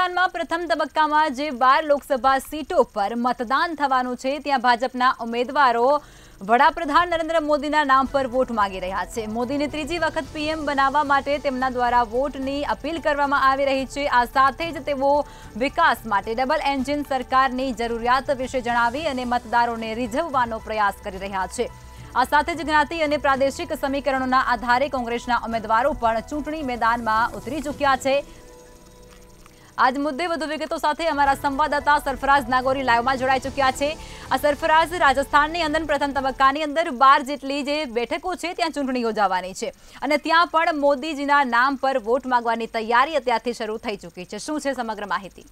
રાજસ્થાનમાં પ્રથમ તબક્કામાં જે બાર લોકસભા સીટો પર મતદાન થવાનું છે ત્યાં ભાજપના ઉમેદવારો વડાપ્રધાન નરેન્દ્ર મોદીના નામ પર વોટ માગી રહ્યા છે મોદીને ત્રીજી વખત પીએમ બનાવવા માટે તેમના દ્વારા વોટની અપીલ કરવામાં આવી રહી છે આ સાથે જ તેઓ વિકાસ માટે ડબલ એન્જિન સરકારની જરૂરિયાત વિશે જણાવી અને મતદારોને રીઝવવાનો પ્રયાસ કરી રહ્યા છે આ સાથે જ જ્ઞાતિ અને પ્રાદેશિક સમીકરણોના આધારે કોંગ્રેસના ઉમેદવારો પણ ચૂંટણી મેદાનમાં ઉતરી ચૂક્યા છે આજ મુદ્દે વધુ વિગતો સાથે અમારા સંવાદદાતા સરફરાજ નાગોરી લાઈવમાં જોડાઈ ચૂક્યા છે આ સરફરાજ રાજસ્થાનની અંદર પ્રથમ તબક્કાની અંદર બાર જેટલી જે બેઠકો છે ત્યાં ચૂંટણી યોજાવાની છે અને ત્યાં પણ મોદીજીના નામ પર વોટ માંગવાની તૈયારી અત્યારથી શરૂ થઈ ચૂકી છે શું છે સમગ્ર માહિતી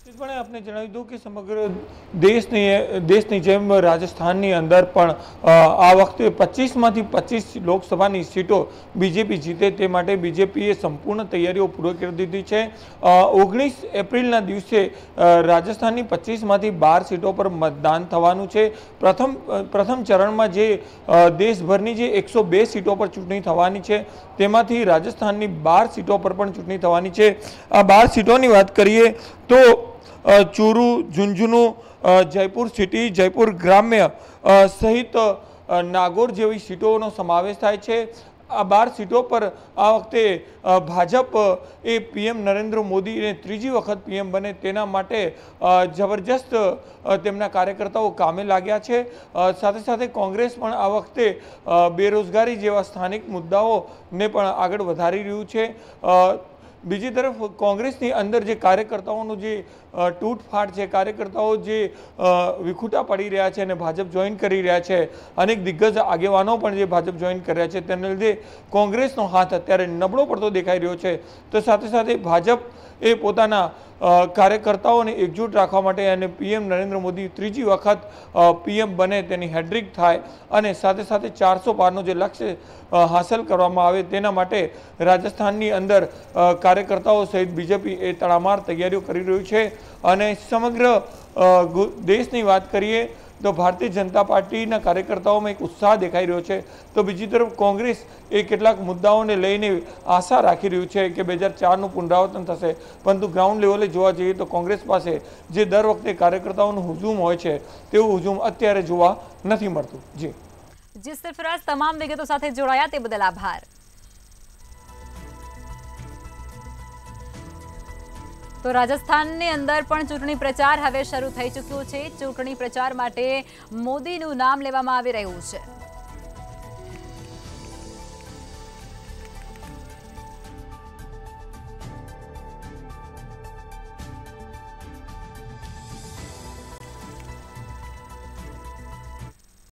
પણ આપણે જણાવી દઉં કે સમગ્ર દેશની દેશની જેમ રાજસ્થાનની અંદર પણ આ વખતે પચીસમાંથી પચીસ લોકસભાની સીટો બીજેપી જીતે તે માટે બીજેપીએ સંપૂર્ણ તૈયારીઓ પૂરી કરી દીધી છે ઓગણીસ એપ્રિલના દિવસે રાજસ્થાનની પચીસમાંથી બાર સીટો પર મતદાન થવાનું છે પ્રથમ પ્રથમ ચરણમાં જે દેશભરની જે એકસો બે સીટો પર ચૂંટણી થવાની છે તેમાંથી રાજસ્થાનની બાર સીટો પર પણ ચૂંટણી થવાની છે આ બાર સીટોની વાત કરીએ તો ચુરુ ઝુંઝુનુ જયપુર સિટી જયપુર ગ્રામ્ય સહિત નાગોર જેવી સીટોનો સમાવેશ થાય છે આ બાર સીટો પર આ વખતે ભાજપ એ પીએમ નરેન્દ્ર મોદીને ત્રીજી વખત પીએમ બને તેના માટે જબરજસ્ત તેમના કાર્યકર્તાઓ કામે લાગ્યા છે સાથે સાથે કોંગ્રેસ પણ આ વખતે બેરોજગારી જેવા સ્થાનિક મુદ્દાઓને પણ આગળ વધારી રહ્યું છે બીજી તરફ કોંગ્રેસની અંદર જે કાર્યકર્તાઓનું જે તૂટફાટ છે કાર્યકર્તાઓ જે વિખૂટા પડી રહ્યા છે અને ભાજપ જોઈન કરી રહ્યા છે અનેક દિગ્ગજ આગેવાનો પણ જે ભાજપ જોઈન કર્યા છે તેના લીધે કોંગ્રેસનો હાથ અત્યારે નબળો પડતો દેખાઈ રહ્યો છે તો સાથે સાથે ભાજપ એ પોતાના કાર્યકર્તાઓને એકજૂટ રાખવા માટે અને પીએમ નરેન્દ્ર મોદી ત્રીજી વખત પીએમ બને તેની હેડ્રિક થાય અને સાથે સાથે ચારસો પારનું જે લક્ષ્ય હાંસલ કરવામાં આવે તેના માટે રાજસ્થાનની અંદર કાર્યકર્તાઓ સહિત બીજેપી એ તડામાર તૈયારીઓ કરી રહ્યું છે અને સમગ્ર દેશની વાત કરીએ તો ભારતીય જનતા પાર્ટીના કાર્યકર્તાઓમાં એક ઉત્સાહ દેખાઈ રહ્યો છે તો બીજી તરફ કોંગ્રેસ એ કેટલાક મુદ્દાઓને લઈને આશા રાખી રહ્યું છે કે બે હજાર ચારનું પુનરાવર્તન થશે પરંતુ ગ્રાઉન્ડ લેવલે જોવા જઈએ તો કોંગ્રેસ પાસે જે દર વખતે કાર્યકર્તાઓનું હુજુમ હોય છે તેવું હુજુમ અત્યારે જોવા નથી મળતું જી જી સરફરાજ તમામ વિગતો સાથે જોડાયા તે બદલ આભાર તો રાજસ્થાનની અંદર પણ ચૂંટણી પ્રચાર હવે શરૂ થઈ ચૂક્યો છે ચૂંટણી પ્રચાર માટે મોદીનું નામ લેવામાં આવી રહ્યું છે